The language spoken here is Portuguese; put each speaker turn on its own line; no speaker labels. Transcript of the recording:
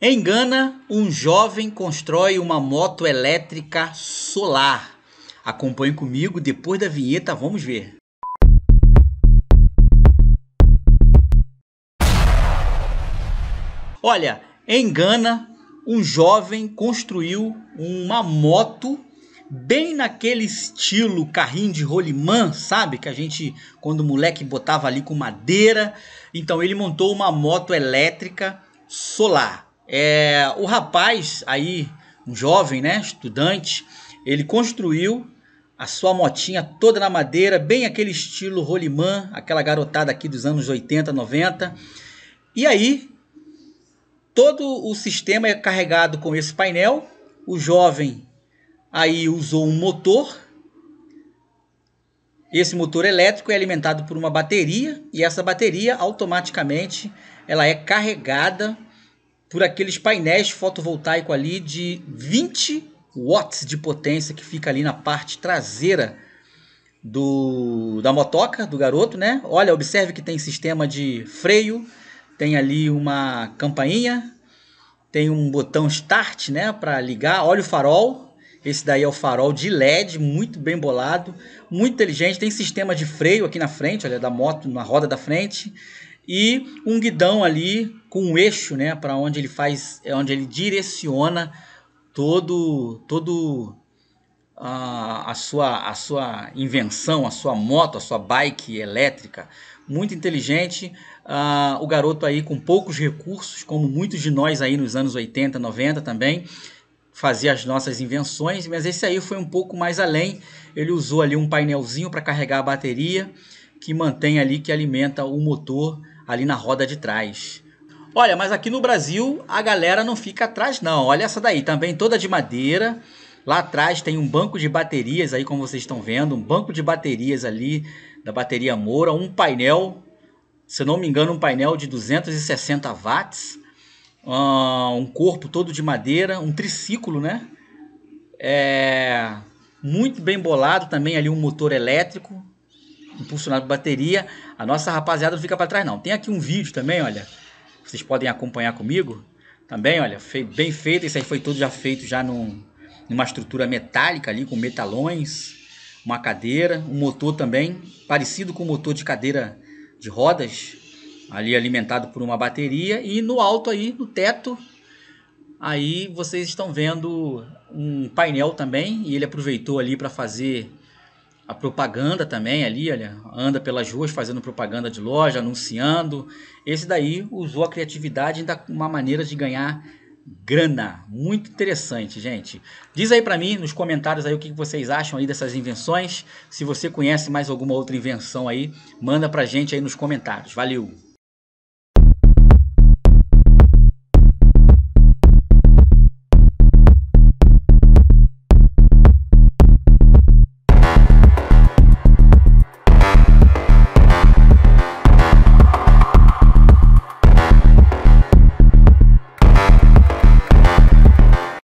Em Gana, um jovem constrói uma moto elétrica solar. Acompanhe comigo, depois da vinheta, vamos ver. Olha, em Gana, um jovem construiu uma moto bem naquele estilo carrinho de rolimã, sabe? Que a gente, quando o moleque botava ali com madeira. Então ele montou uma moto elétrica solar. É, o rapaz aí, um jovem, né, estudante, ele construiu a sua motinha toda na madeira, bem aquele estilo rolimã, aquela garotada aqui dos anos 80, 90. E aí, todo o sistema é carregado com esse painel. O jovem aí usou um motor. Esse motor elétrico é alimentado por uma bateria e essa bateria automaticamente ela é carregada por aqueles painéis fotovoltaico ali de 20 watts de potência que fica ali na parte traseira do da motoca do garoto, né? Olha, observe que tem sistema de freio, tem ali uma campainha, tem um botão start, né, para ligar. Olha o farol. Esse daí é o farol de LED, muito bem bolado, muito inteligente. Tem sistema de freio aqui na frente, olha, da moto na roda da frente e um guidão ali com um eixo, né, para onde ele faz, é onde ele direciona todo todo a, a, sua a sua invenção, a sua moto, a sua bike elétrica, muito inteligente. Uh, o garoto aí com poucos recursos, como muitos de nós aí nos anos 80, 90 também, fazia as nossas invenções, mas esse aí foi um pouco mais além. Ele usou ali um painelzinho para carregar a bateria que mantém ali, que alimenta o motor ali na roda de trás. Olha, mas aqui no Brasil a galera não fica atrás não. Olha essa daí, também toda de madeira. Lá atrás tem um banco de baterias aí, como vocês estão vendo, um banco de baterias ali da bateria Moura, um painel, se não me engano, um painel de 260 watts, ah, um corpo todo de madeira, um triciclo, né? É, muito bem bolado também ali um motor elétrico, impulsionado por bateria, a nossa rapaziada não fica para trás não. Tem aqui um vídeo também, olha, vocês podem acompanhar comigo. Também, olha, bem feito, isso aí foi todo já feito já num, numa estrutura metálica ali com metalões, uma cadeira, um motor também parecido com o motor de cadeira de rodas, ali alimentado por uma bateria e no alto aí, no teto, aí vocês estão vendo um painel também e ele aproveitou ali para fazer a propaganda também ali, olha, anda pelas ruas fazendo propaganda de loja, anunciando. Esse daí usou a criatividade ainda uma maneira de ganhar grana. Muito interessante, gente. Diz aí para mim nos comentários aí o que vocês acham aí dessas invenções. Se você conhece mais alguma outra invenção aí, manda pra gente aí nos comentários. Valeu.